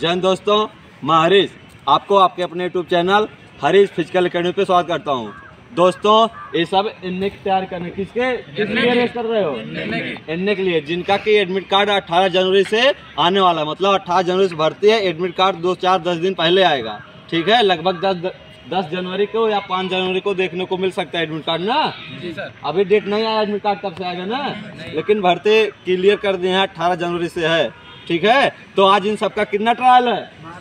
जन दोस्तों मैं हरीश आपको आपके अपने YouTube channel Harish physical academy पे स्वागत करता हूँ दोस्तों ये सब इनने की तैयार करने किसके किसके रेस कर रहे हो इनने के लिए जिनका कि एडमिट कार्ड 18 जनवरी से आने वाला है मतलब 18 जनवरी से भर्ती है एडमिट कार्ड दो चार दस दिन पहले आएगा ठीक है लगभग दस दस जनवरी को या पाँच जनवरी को देखने को मिल सकता है एडमिट कार्ड ना जी सर अभी डेट नहीं आया एडमिट कार्ड कब से आएगा ना लेकिन भर्ती क्लियर कर दिए हैं अठारह जनवरी से है ठीक है तो आज इन सबका कितना ट्रायल है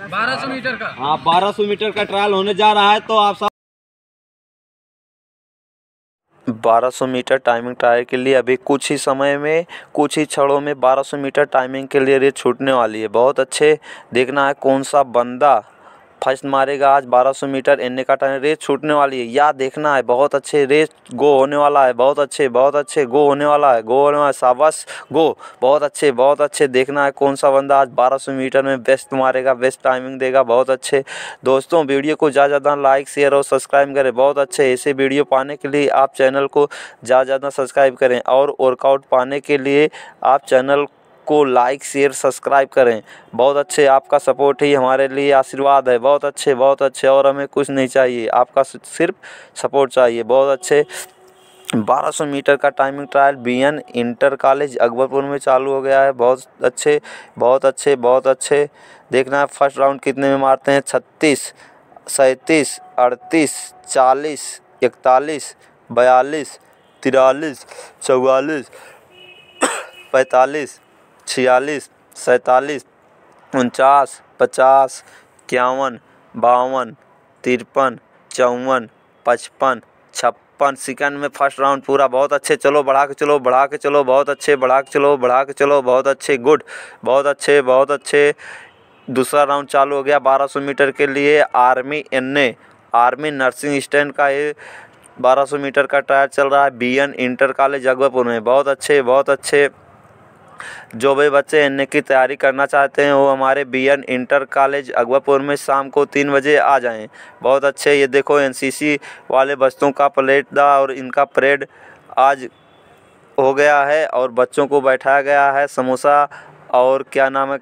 बारह सौ मीटर का हाँ बारह सौ मीटर का ट्रायल होने जा रहा है तो आप सब 1200 मीटर टाइमिंग ट्रायल के लिए अभी कुछ ही समय में कुछ ही क्षणों में 1200 मीटर टाइमिंग के लिए रेस छूटने वाली है बहुत अच्छे देखना है कौन सा बंदा फर्स्ट मारेगा आज 1200 मीटर एन का टाइम रेस छूटने वाली है या देखना है बहुत अच्छे रेस गो होने वाला है बहुत अच्छे बहुत अच्छे गो होने वाला है गो होने वाला है शाबाश गो बहुत अच्छे बहुत अच्छे देखना है कौन सा बंदा आज 1200 मीटर में बेस्ट मारेगा बेस्ट टाइमिंग देगा बहुत अच्छे दोस्तों वीडियो को ज़्यादा ज़्यादा लाइक शेयर और सब्सक्राइब करें बहुत अच्छे ऐसे वीडियो पाने के लिए आप चैनल को ज़्यादा ज़्यादा सब्सक्राइब करें और वर्कआउट पाने के लिए आप चैनल को लाइक शेयर सब्सक्राइब करें बहुत अच्छे आपका सपोर्ट ही हमारे लिए आशीर्वाद है बहुत अच्छे बहुत अच्छे और हमें कुछ नहीं चाहिए आपका सिर्फ सपोर्ट चाहिए बहुत अच्छे 1200 मीटर का timing trial BN inter college Akbarpur में चालू हो गया है बहुत अच्छे बहुत अच्छे बहुत अच्छे देखना है फर्स्ट राउंड कितने में मारते हैं छत्तीस सैंतीस अड़तीस चालीस इकतालीस बयालीस तिरालीस चौवालीस पैंतालीस छियालीस सैंतालीस उनचास पचास इक्यावन बावन तिरपन चौवन पचपन छप्पन सेकंड में फर्स्ट राउंड पूरा बहुत अच्छे चलो बढ़ा के चलो बढ़ा के चलो बहुत अच्छे बढ़ा के चलो बढ़ा के चलो बहुत अच्छे गुड बहुत अच्छे बहुत अच्छे दूसरा राउंड चालू हो गया 1200 मीटर के लिए आर्मी एन ए आर्मी नर्सिंग स्टैंड का ये 1200 मीटर का ट्रायल चल रहा है B N inter college Jagavpur में बहुत अच्छे बहुत अच्छे जो भी बच्चे एन की तैयारी करना चाहते हैं वो हमारे B N inter college Akbarpur में शाम को तीन बजे आ जाएं बहुत अच्छे ये देखो एनसीसी वाले बच्चों का प्लेट दा और इनका परेड आज हो गया है और बच्चों को बैठाया गया है समोसा और क्या नाम है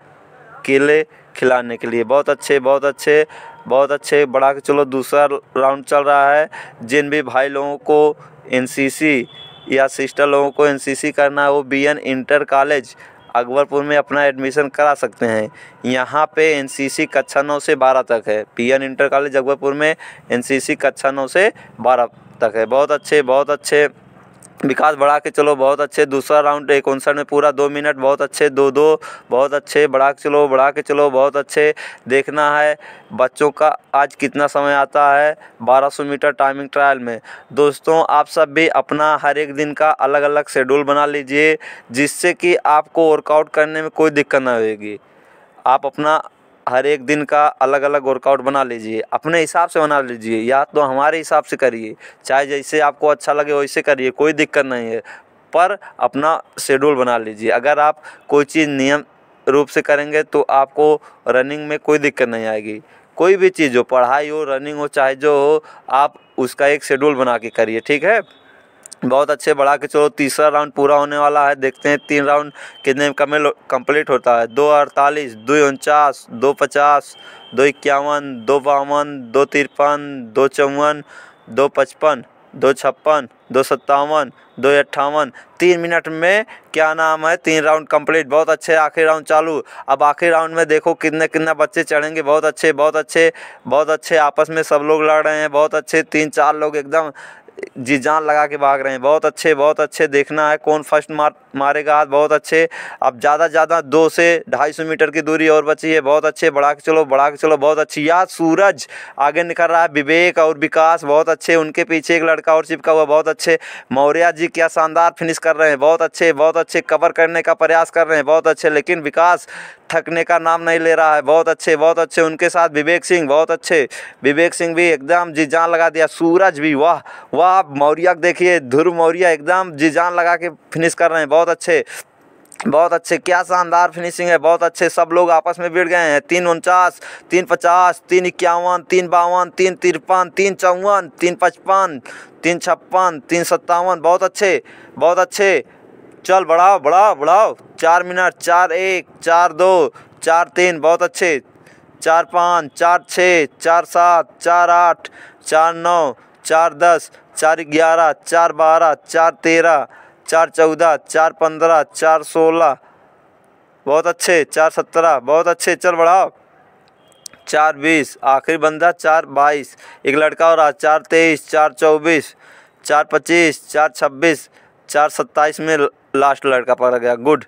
केले खिलाने के लिए बहुत अच्छे बहुत अच्छे बहुत अच्छे बढ़ा के चलो दूसरा राउंड चल रहा है जिन भी भाई लोगों को एन या सिस्टर लोगों को एनसीसी करना है वो बीएन इंटर कॉलेज अकबरपुर में अपना एडमिशन करा सकते हैं यहाँ पे एनसीसी कक्षा नौ से बारह तक है बीएन इंटर कॉलेज अकबरपुर में एनसीसी कक्षा नौ से बारह तक है बहुत अच्छे बहुत अच्छे विकास बढ़ा के चलो बहुत अच्छे दूसरा राउंड एक उनसठ में पूरा दो मिनट बहुत अच्छे दो दो बहुत अच्छे बढ़ा के चलो बढ़ा के चलो बहुत अच्छे देखना है बच्चों का आज कितना समय आता है 1200 मीटर टाइमिंग ट्रायल में दोस्तों आप सब भी अपना हर एक दिन का अलग अलग शेड्यूल बना लीजिए जिससे कि आपको वर्कआउट करने में कोई दिक्कत ना होगी आप अपना हर एक दिन का अलग अलग वर्कआउट बना लीजिए अपने हिसाब से बना लीजिए या तो हमारे हिसाब से करिए चाहे जैसे आपको अच्छा लगे वैसे करिए कोई दिक्कत नहीं है पर अपना शेड्यूल बना लीजिए अगर आप कोई चीज़ नियम रूप से करेंगे तो आपको रनिंग में कोई दिक्कत नहीं आएगी कोई भी चीज़ हो पढ़ाई हो रनिंग हो चाहे जो हो आप उसका एक शेड्यूल बना के करिए ठीक है बहुत अच्छे बढ़ा के चलो तीसरा राउंड पूरा होने वाला है देखते हैं तीन राउंड कितने कमेल कंप्लीट होता है दो अड़तालीस दो उनचास दो पचास दो इक्यावन दो बावन दो तिरपन दो चौवन दो पचपन दो छप्पन दो सत्तावन दो अट्ठावन तीन मिनट में क्या नाम है तीन राउंड कंप्लीट बहुत अच्छे आखिरी राउंड चालू अब आखिरी राउंड में देखो कितने कितने बच्चे चढ़ेंगे बहुत अच्छे बहुत अच्छे बहुत अच्छे आपस में सब लोग लड़ रहे हैं बहुत अच्छे तीन चार लोग एकदम जी जान लगा के भाग रहे हैं बहुत अच्छे बहुत अच्छे देखना है कौन फर्स्ट मार मारेगा आज बहुत अच्छे अब ज़्यादा ज़्यादा दो से ढाई सौ मीटर की दूरी और बची है बहुत अच्छे बढ़ा के चलो बढ़ा के चलो बहुत अच्छी याद सूरज आगे निकल रहा है विवेक और विकास बहुत अच्छे उनके पीछे एक लड़का और चिपका हुआ बहुत अच्छे मौर्या जी क्या शानदार फिनिश कर रहे हैं बहुत अच्छे बहुत अच्छे कवर करने का प्रयास कर रहे हैं बहुत अच्छे लेकिन विकास थकने का नाम नहीं ले रहा है बहुत अच्छे बहुत अच्छे उनके साथ विवेक सिंह बहुत अच्छे विवेक सिंह भी एकदम जी जान लगा दिया सूरज भी वाह वाह आप मौर्या देखिए ध्रुव मौर्या एकदम जी जान लगा के फिनिश कर रहे हैं बहुत अच्छे बहुत अच्छे क्या शानदार फिनिशिंग है बहुत अच्छे सब लोग आपस में भिड़ गए हैं तीन उनचास तीन पचास तीन इक्यावन तीन बावन तीन तिरपन तीन चौवन तीन पचपन तीन छप्पन तीन सत्तावन बहुत अच्छे बहुत अच्छे चल बढ़ाओ बढ़ाओ बढ़ाओ चार मिनट चार एक चार दो चार तीन बहुत अच्छे चार पाँच चार छः चार सात चार आठ चार नौ चार दस चार ग्यारह चार बारह चार तेरह चार चौदह चार पंद्रह चार सोलह बहुत अच्छे चार सत्रह बहुत अच्छे चल बढ़ाओ चार बीस आखिरी बंदा चार बाईस एक लड़का हो रहा चार तेईस चार चौबीस चार पच्चीस चार छब्बीस चार सत्ताईस में लास्ट लड़का पकड़ा गया गुड